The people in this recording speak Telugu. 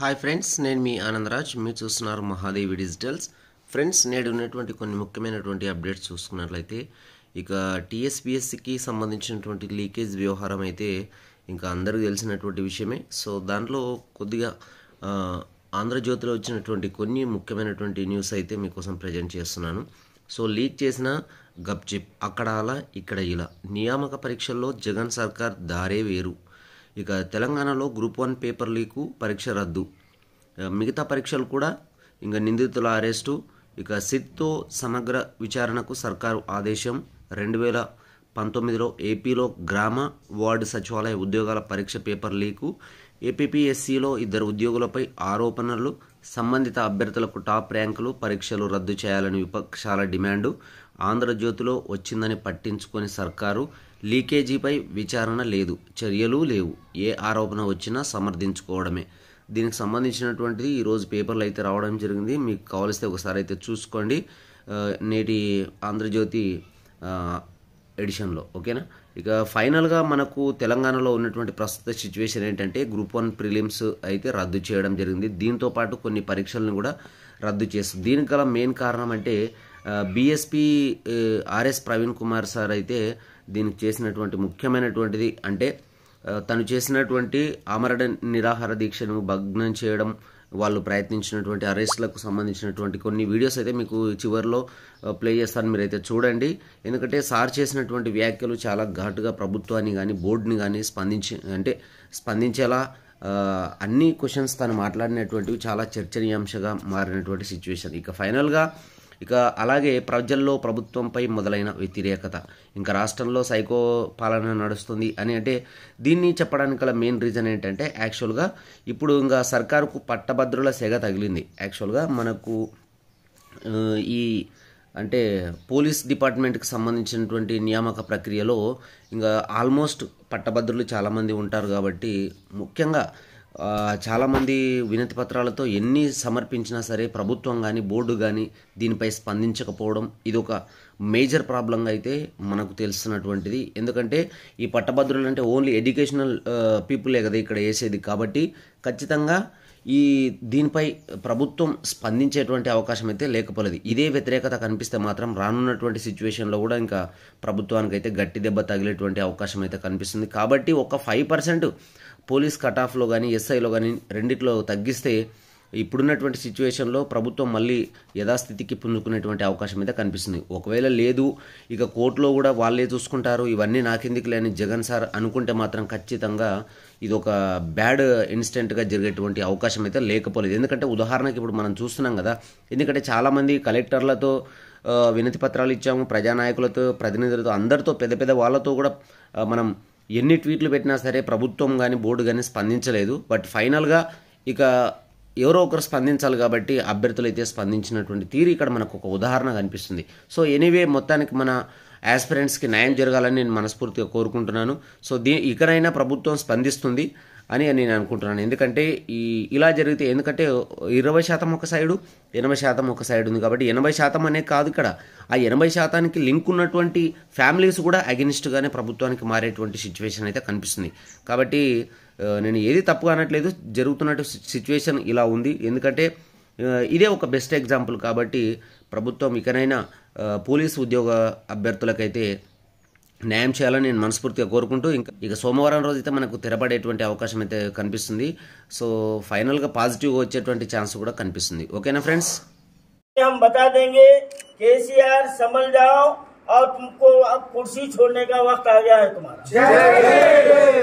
హాయ్ ఫ్రెండ్స్ నేను మీ ఆనందరాజ్ మీరు చూస్తున్నారు మహాదేవి డిజిటల్స్ ఫ్రెండ్స్ నేడు ఉన్నటువంటి కొన్ని ముఖ్యమైనటువంటి అప్డేట్స్ చూసుకున్నట్లయితే ఇక టీఎస్పిఎస్సికి సంబంధించినటువంటి లీకేజ్ వ్యవహారం అయితే ఇంకా అందరికీ తెలిసినటువంటి విషయమే సో దాంట్లో కొద్దిగా ఆంధ్రజ్యోతిలో వచ్చినటువంటి కొన్ని ముఖ్యమైనటువంటి న్యూస్ అయితే మీకోసం ప్రజెంట్ చేస్తున్నాను సో లీక్ చేసిన గప్చిప్ అక్కడ అలా ఇక్కడ ఇలా నియామక పరీక్షల్లో జగన్ సర్కార్ దారే వేరు ఇక తెలంగాణలో గ్రూప్ వన్ పేపర్ లీకు పరీక్ష రద్దు మిగతా పరీక్షలు కూడా ఇంక నిందితుల అరెస్టు ఇక సిట్తో సమగ్ర విచారణకు సర్కారు ఆదేశం రెండు వేల పంతొమ్మిదిలో ఏపీలో గ్రామ వార్డు సచివాలయ ఉద్యోగాల పరీక్ష పేపర్ లీకు ఏపీపీఎస్సీలో ఇద్దరు ఉద్యోగులపై ఆరోపణలు సంబంధిత అభ్యర్థులకు టాప్ ర్యాంకులు పరీక్షలు రద్దు చేయాలని విపక్షాల డిమాండు ఆంధ్రజ్యోతిలో వచ్చిందని పట్టించుకొని సర్కారు లీకేజీపై విచారణ లేదు చర్యలు లేవు ఏ ఆరోపణ వచ్చినా సమర్థించుకోవడమే దీనికి సంబంధించినటువంటిది ఈరోజు పేపర్లు అయితే రావడం జరిగింది మీకు కావలిస్తే ఒకసారి అయితే చూసుకోండి నేటి ఆంధ్రజ్యోతి ఎడిషన్లో ఓకేనా ఇక ఫైనల్గా మనకు తెలంగాణలో ఉన్నటువంటి ప్రస్తుత సిచ్యువేషన్ ఏంటంటే గ్రూప్ వన్ ప్రిలిమ్స్ అయితే రద్దు చేయడం జరిగింది దీంతో పాటు కొన్ని పరీక్షలను కూడా రద్దు చేస్తుంది దీనికి గల మెయిన్ కారణం అంటే బీఎస్పీ ఆర్ఎస్ ప్రవీణ్ కుమార్ సార్ అయితే దీనికి చేసినటువంటి ముఖ్యమైనటువంటిది అంటే తను చేసినటువంటి అమరణ నిరాహార దీక్షను భగ్నం చేయడం వాళ్ళు ప్రయత్నించినటువంటి అరెస్ట్లకు సంబంధించినటువంటి కొన్ని వీడియోస్ అయితే మీకు చివరిలో ప్లే చేస్తాను మీరైతే చూడండి ఎందుకంటే సార్ చేసినటువంటి వ్యాఖ్యలు చాలా ఘాటుగా ప్రభుత్వాన్ని కానీ బోర్డుని కానీ స్పందించి అంటే స్పందించేలా అన్ని క్వశ్చన్స్ తను మాట్లాడినటువంటివి చాలా చర్చనీయాంశగా మారినటువంటి సిచ్యువేషన్ ఇక ఫైనల్గా ఇక అలాగే ప్రజల్లో ప్రభుత్వంపై మొదలైన వ్యతిరేకత ఇంకా రాష్ట్రంలో సైకో పాలన నడుస్తుంది అని అంటే దీన్ని చెప్పడానికి గల మెయిన్ రీజన్ ఏంటంటే యాక్చువల్గా ఇప్పుడు ఇంకా సర్కారుకు పట్టభద్రుల సెగ తగిలింది యాక్చువల్గా మనకు ఈ అంటే పోలీస్ డిపార్ట్మెంట్కి సంబంధించినటువంటి నియామక ప్రక్రియలో ఇంకా ఆల్మోస్ట్ పట్టభద్రులు చాలామంది ఉంటారు కాబట్టి ముఖ్యంగా చాలామంది వినతి పత్రాలతో ఎన్ని సమర్పించినా సరే ప్రభుత్వం కానీ బోర్డు కానీ దీనిపై స్పందించకపోవడం ఇది ఒక మేజర్ ప్రాబ్లం అయితే మనకు తెలుస్తున్నటువంటిది ఎందుకంటే ఈ పట్టభద్రులు అంటే ఓన్లీ ఎడ్యుకేషనల్ పీపులే కదా ఇక్కడ వేసేది కాబట్టి ఖచ్చితంగా ఈ దీనిపై ప్రభుత్వం స్పందించేటువంటి అవకాశం అయితే లేకపోలేదు ఇదే వ్యతిరేకత కనిపిస్తే మాత్రం రానున్నటువంటి సిచ్యువేషన్లో కూడా ఇంకా ప్రభుత్వానికి అయితే గట్టి దెబ్బ తగిలేటువంటి అవకాశం అయితే కనిపిస్తుంది కాబట్టి ఒక ఫైవ్ పర్సెంట్ పోలీస్ కట్ ఆఫ్లో కానీ ఎస్ఐలో కానీ రెండిట్లో తగ్గిస్తే ఇప్పుడున్నటువంటి సిచ్యువేషన్లో ప్రభుత్వం మళ్ళీ యథాస్థితికి పుంజుకునేటువంటి అవకాశం మీద కనిపిస్తుంది ఒకవేళ లేదు ఇక కోర్టులో కూడా వాళ్ళే చూసుకుంటారు ఇవన్నీ నాకెందుకు లేని జగన్ సార్ అనుకుంటే మాత్రం ఖచ్చితంగా ఇది ఒక బ్యాడ్ ఇన్సిడెంట్గా జరిగేటువంటి అవకాశం అయితే లేకపోలేదు ఎందుకంటే ఉదాహరణకి ఇప్పుడు మనం చూస్తున్నాం కదా ఎందుకంటే చాలామంది కలెక్టర్లతో వినతి పత్రాలు ఇచ్చాము ప్రజానాయకులతో ప్రతినిధులతో అందరితో పెద్ద పెద్ద వాళ్ళతో కూడా మనం ఎన్ని ట్వీట్లు పెట్టినా సరే ప్రభుత్వం కానీ బోర్డు కానీ స్పందించలేదు బట్ ఫైనల్గా ఇక ఎవరో ఒకరు స్పందించాలి కాబట్టి అభ్యర్థులు అయితే స్పందించినటువంటి తీరు ఇక్కడ మనకు ఒక ఉదాహరణ కనిపిస్తుంది సో ఎనీవే మొత్తానికి మన యాస్పిరెంట్స్కి న్యాయం జరగాలని నేను మనస్ఫూర్తిగా కోరుకుంటున్నాను సో దీ ఇక్కడైనా ప్రభుత్వం స్పందిస్తుంది అని నేను అనుకుంటున్నాను ఎందుకంటే ఈ ఇలా జరిగితే ఎందుకంటే ఇరవై శాతం ఒక సైడు ఎనభై శాతం ఒక సైడ్ ఉంది కాబట్టి ఎనభై శాతం అనే కాదు ఇక్కడ ఆ ఎనభై శాతానికి లింక్ ఉన్నటువంటి ఫ్యామిలీస్ కూడా అగెన్స్ట్గానే ప్రభుత్వానికి మారేటువంటి సిచ్యువేషన్ అయితే కనిపిస్తుంది కాబట్టి నేను ఏది తప్పు అనట్లేదు జరుగుతున్నట్టు సిచ్యువేషన్ ఇలా ఉంది ఎందుకంటే ఇదే ఒక బెస్ట్ ఎగ్జాంపుల్ కాబట్టి ప్రభుత్వం ఇకనైనా పోలీసు ఉద్యోగ అభ్యర్థులకైతే న్యాయం చేయాలని నేను మనస్ఫూర్తిగా కోరుకుంటూ ఇంకా ఇక సోమవారం రోజు అయితే మనకు తెరపడేటువంటి అవకాశం అయితే కనిపిస్తుంది సో ఫైనల్గా పాజిటివ్ వచ్చేటువంటి ఛాన్స్ కూడా కనిపిస్తుంది ఓకేనా ఫ్రెండ్స్ हम